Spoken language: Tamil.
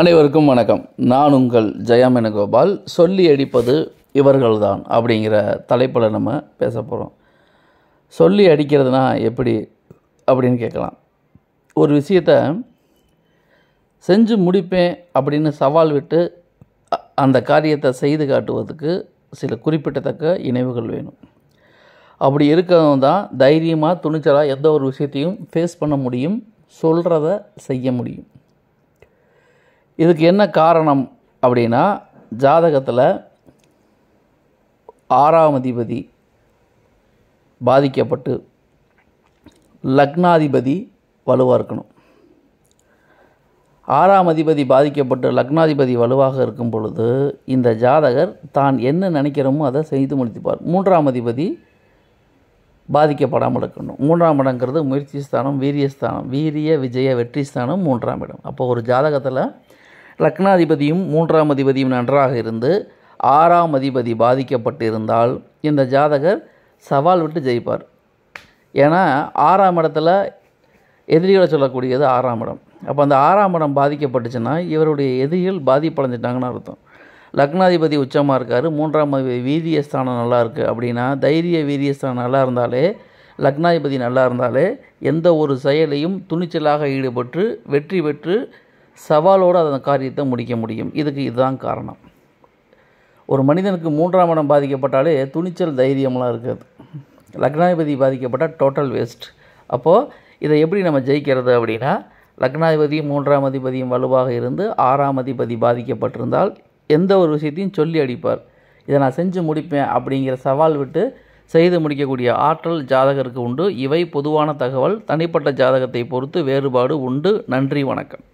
அனைவருக்கும் வணக்கம் நான் உங்கள் ஜெயமேனகோபால் சொல்லி அடிப்பது இவர்கள்தான் அப்படிங்கிற தலைப்பில் நம்ம பேச போகிறோம் சொல்லி அடிக்கிறதுனா எப்படி அப்படின்னு கேட்கலாம் ஒரு விஷயத்த செஞ்சு முடிப்பேன் அப்படின்னு சவால் விட்டு அந்த காரியத்தை செய்து காட்டுவதற்கு சில குறிப்பிடத்தக்க இணைவுகள் வேணும் அப்படி இருக்கிறவங்க தான் தைரியமாக துணிச்சலாக எந்த ஒரு விஷயத்தையும் ஃபேஸ் பண்ண முடியும் சொல்கிறத செய்ய முடியும் இதுக்கு என்ன காரணம் அப்படின்னா ஜாதகத்தில் ஆறாம் அதிபதி பாதிக்கப்பட்டு லக்னாதிபதி வலுவாக இருக்கணும் ஆறாம் அதிபதி பாதிக்கப்பட்டு லக்னாதிபதி வலுவாக இருக்கும் பொழுது இந்த ஜாதகர் தான் என்ன நினைக்கிறோமோ அதை செய்து முடித்துப்பார் மூன்றாம் அதிபதி பாதிக்கப்படாமல் இருக்கணும் மூன்றாம் இடங்கிறது முயற்சி ஸ்தானம் வீரியஸ்தானம் வீரிய விஜய வெற்றி ஸ்தானம் மூன்றாம் இடம் அப்போ ஒரு ஜாதகத்தில் லக்னாதிபதியும் மூன்றாம் அதிபதியும் நன்றாக இருந்து ஆறாம் அதிபதி பாதிக்கப்பட்டிருந்தால் இந்த ஜாதகர் சவால் விட்டு ஜெயிப்பார் ஏன்னா ஆறாம் இடத்துல எதிரிகளை சொல்லக்கூடியது ஆறாம் இடம் அப்போ அந்த ஆறாம் இடம் பாதிக்கப்பட்டுச்சுன்னா இவருடைய எதிரிகள் பாதிப்படைஞ்சிட்டாங்கன்னு அர்த்தம் லக்னாதிபதி உச்சமாக இருக்கார் மூன்றாம் அதிபதி வீரியஸ்தானம் நல்லா இருக்குது அப்படின்னா தைரிய வீரியஸ்தானம் நல்லா இருந்தாலே லக்னாதிபதி நல்லா இருந்தாலே எந்த ஒரு செயலையும் துணிச்சலாக ஈடுபட்டு வெற்றி பெற்று சவாலோடு அந்த காரியத்தை முடிக்க முடியும் இதுக்கு இதுதான் காரணம் ஒரு மனிதனுக்கு மூன்றாம் இடம் பாதிக்கப்பட்டாலே துணிச்சல் தைரியம்லாம் இருக்காது லக்னாதிபதி பாதிக்கப்பட்டால் டோட்டல் வேஸ்ட் அப்போது இதை எப்படி நம்ம ஜெயிக்கிறது அப்படின்னா லக்னாதிபதியும் மூன்றாம் அதிபதியும் வலுவாக இருந்து ஆறாம் அதிபதி பாதிக்கப்பட்டிருந்தால் எந்த ஒரு விஷயத்தையும் சொல்லி அடிப்பார் இதை நான் செஞ்சு முடிப்பேன் அப்படிங்கிற சவால் விட்டு செய்து முடிக்கக்கூடிய ஆற்றல் ஜாதகருக்கு உண்டு இவை பொதுவான தகவல் தனிப்பட்ட ஜாதகத்தை பொறுத்து வேறுபாடு உண்டு நன்றி வணக்கம்